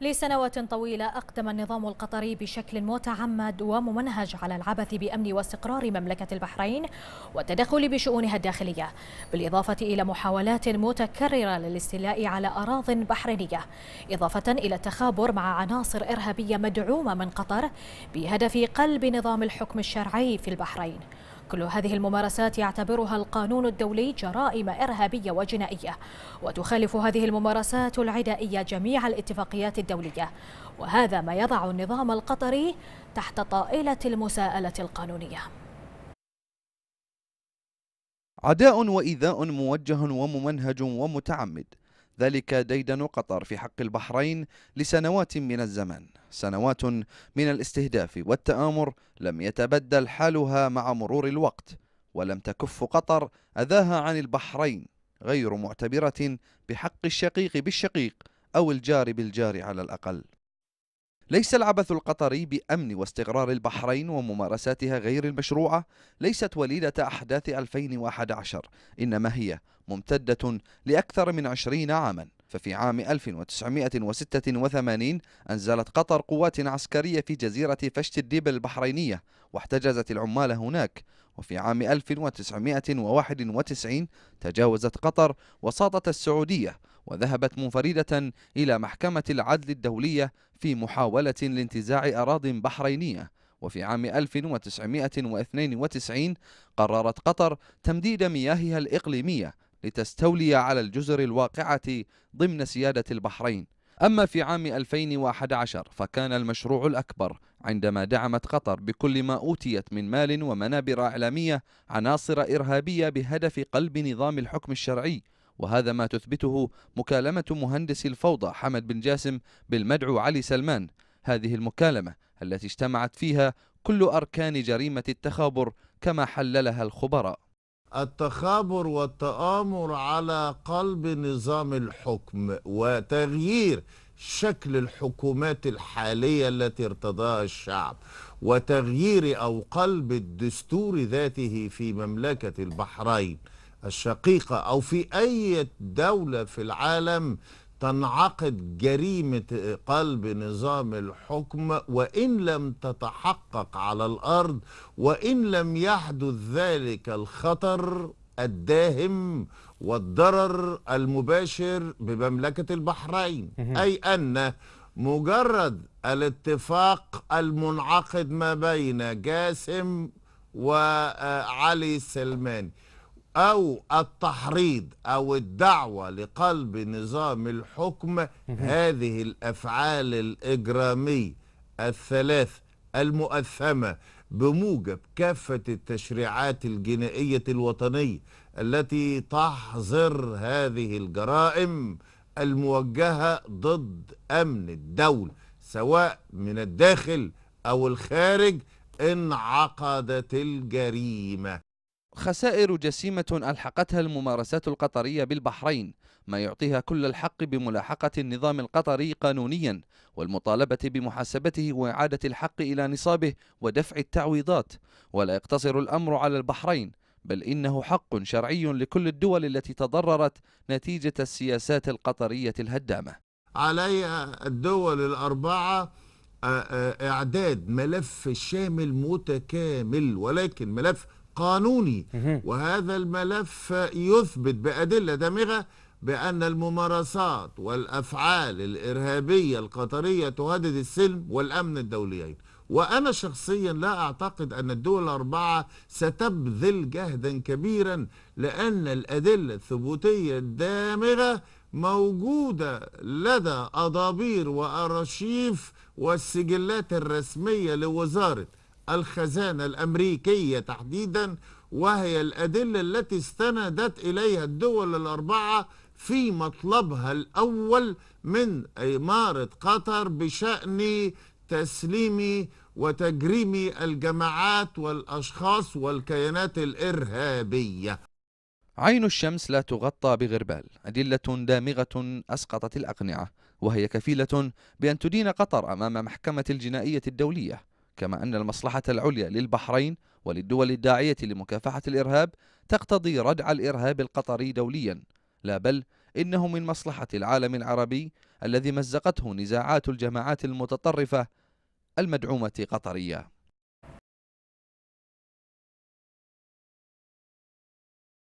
لسنوات طويلة أقدم النظام القطري بشكل متعمد وممنهج على العبث بأمن واستقرار مملكة البحرين والتدخل بشؤونها الداخلية بالإضافة إلى محاولات متكررة للاستيلاء على أراض بحرينية إضافة إلى التخابر مع عناصر إرهابية مدعومة من قطر بهدف قلب نظام الحكم الشرعي في البحرين كل هذه الممارسات يعتبرها القانون الدولي جرائم إرهابية وجنائية وتخالف هذه الممارسات العدائية جميع الاتفاقيات الدولية وهذا ما يضع النظام القطري تحت طائلة المساءلة القانونية عداء وإيذاء موجه وممنهج ومتعمد ذلك ديدن قطر في حق البحرين لسنوات من الزمن سنوات من الاستهداف والتآمر لم يتبدل حالها مع مرور الوقت ولم تكف قطر أذاها عن البحرين غير معتبرة بحق الشقيق بالشقيق أو الجار بالجار على الأقل ليس العبث القطري بأمن واستقرار البحرين وممارساتها غير المشروعة ليست وليدة أحداث 2011 إنما هي ممتدة لأكثر من 20 عاماً ففي عام 1986 أنزلت قطر قوات عسكرية في جزيرة فشت الديب البحرينية واحتجزت العمال هناك وفي عام 1991 تجاوزت قطر وساطة السعودية وذهبت منفردة إلى محكمة العدل الدولية في محاولة لانتزاع أراضٍ بحرينية وفي عام 1992 قررت قطر تمديد مياهها الإقليمية لتستولي على الجزر الواقعة ضمن سيادة البحرين أما في عام 2011 فكان المشروع الأكبر عندما دعمت قطر بكل ما أوتيت من مال ومنابر إعلامية عناصر إرهابية بهدف قلب نظام الحكم الشرعي وهذا ما تثبته مكالمة مهندس الفوضى حمد بن جاسم بالمدعو علي سلمان هذه المكالمة التي اجتمعت فيها كل أركان جريمة التخابر كما حللها الخبراء التخابر والتآمر على قلب نظام الحكم وتغيير شكل الحكومات الحالية التي ارتضاها الشعب وتغيير أو قلب الدستور ذاته في مملكة البحرين الشقيقة أو في أي دولة في العالم تنعقد جريمة قلب نظام الحكم وإن لم تتحقق على الأرض وإن لم يحدث ذلك الخطر الداهم والضرر المباشر بمملكة البحرين أي أن مجرد الاتفاق المنعقد ما بين جاسم وعلي سلمان أو التحريض أو الدعوة لقلب نظام الحكم هذه الأفعال الإجرامية الثلاث المؤثمة بموجب كافة التشريعات الجنائية الوطنية التي تحظر هذه الجرائم الموجهة ضد أمن الدولة سواء من الداخل أو الخارج انعقدت الجريمة خسائر جسيمة ألحقتها الممارسات القطرية بالبحرين ما يعطيها كل الحق بملاحقة النظام القطري قانونيا والمطالبة بمحاسبته وإعادة الحق إلى نصابه ودفع التعويضات ولا يقتصر الأمر على البحرين بل إنه حق شرعي لكل الدول التي تضررت نتيجة السياسات القطرية الهدامة علي الدول الأربعة آه، آه، اعداد ملف شامل متكامل ولكن ملف قانوني وهذا الملف يثبت بأدلة دامغة بأن الممارسات والأفعال الإرهابية القطرية تهدد السلم والأمن الدوليين وأنا شخصيا لا أعتقد أن الدول الأربعة ستبذل جهدا كبيرا لأن الأدلة الثبوتية الدامغة موجودة لدى أضابير وأرشيف والسجلات الرسمية لوزارة الخزانة الأمريكية تحديدا وهي الأدلة التي استندت إليها الدول الأربعة في مطلبها الأول من إمارة قطر بشأن تسليم وتجريم الجماعات والأشخاص والكيانات الإرهابية عين الشمس لا تغطى بغربال أدلة دامغة أسقطت الأقنعة وهي كفيلة بأن تدين قطر أمام محكمة الجنائية الدولية كما أن المصلحة العليا للبحرين وللدول الداعية لمكافحة الإرهاب تقتضي ردع الإرهاب القطري دوليا لا بل إنه من مصلحة العالم العربي الذي مزقته نزاعات الجماعات المتطرفة المدعومة قطريا